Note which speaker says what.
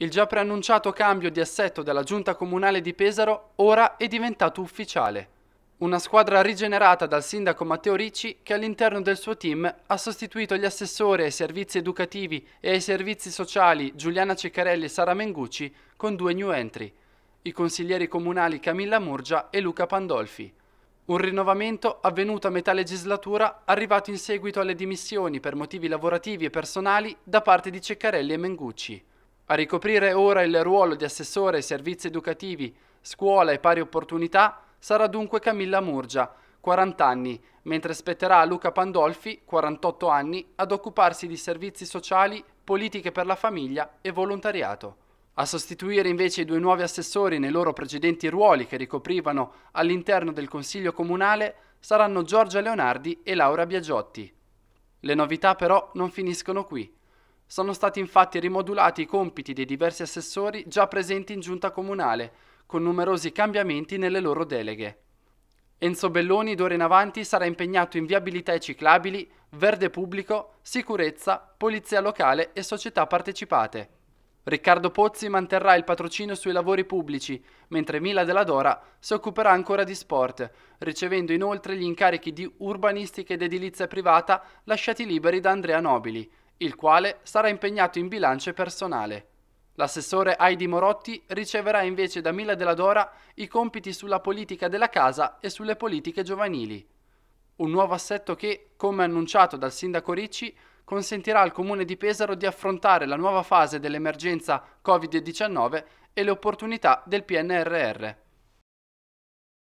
Speaker 1: Il già preannunciato cambio di assetto della giunta comunale di Pesaro ora è diventato ufficiale. Una squadra rigenerata dal sindaco Matteo Ricci che all'interno del suo team ha sostituito gli assessori ai servizi educativi e ai servizi sociali Giuliana Ceccarelli e Sara Mengucci con due new entry, i consiglieri comunali Camilla Murgia e Luca Pandolfi. Un rinnovamento avvenuto a metà legislatura arrivato in seguito alle dimissioni per motivi lavorativi e personali da parte di Ceccarelli e Mengucci. A ricoprire ora il ruolo di assessore ai servizi educativi, scuola e pari opportunità sarà dunque Camilla Murgia, 40 anni, mentre spetterà a Luca Pandolfi, 48 anni, ad occuparsi di servizi sociali, politiche per la famiglia e volontariato. A sostituire invece i due nuovi assessori nei loro precedenti ruoli che ricoprivano all'interno del Consiglio Comunale saranno Giorgia Leonardi e Laura Biagiotti. Le novità però non finiscono qui. Sono stati infatti rimodulati i compiti dei diversi assessori già presenti in giunta comunale, con numerosi cambiamenti nelle loro deleghe. Enzo Belloni d'ora in avanti sarà impegnato in viabilità e ciclabili, verde pubblico, sicurezza, polizia locale e società partecipate. Riccardo Pozzi manterrà il patrocinio sui lavori pubblici, mentre Mila Della Dora si occuperà ancora di sport, ricevendo inoltre gli incarichi di urbanistica ed edilizia privata lasciati liberi da Andrea Nobili, il quale sarà impegnato in bilancio personale. L'assessore Heidi Morotti riceverà invece da Mila della Dora i compiti sulla politica della casa e sulle politiche giovanili. Un nuovo assetto che, come annunciato dal sindaco Ricci, consentirà al comune di Pesaro di affrontare la nuova fase dell'emergenza Covid-19 e le opportunità del PNRR.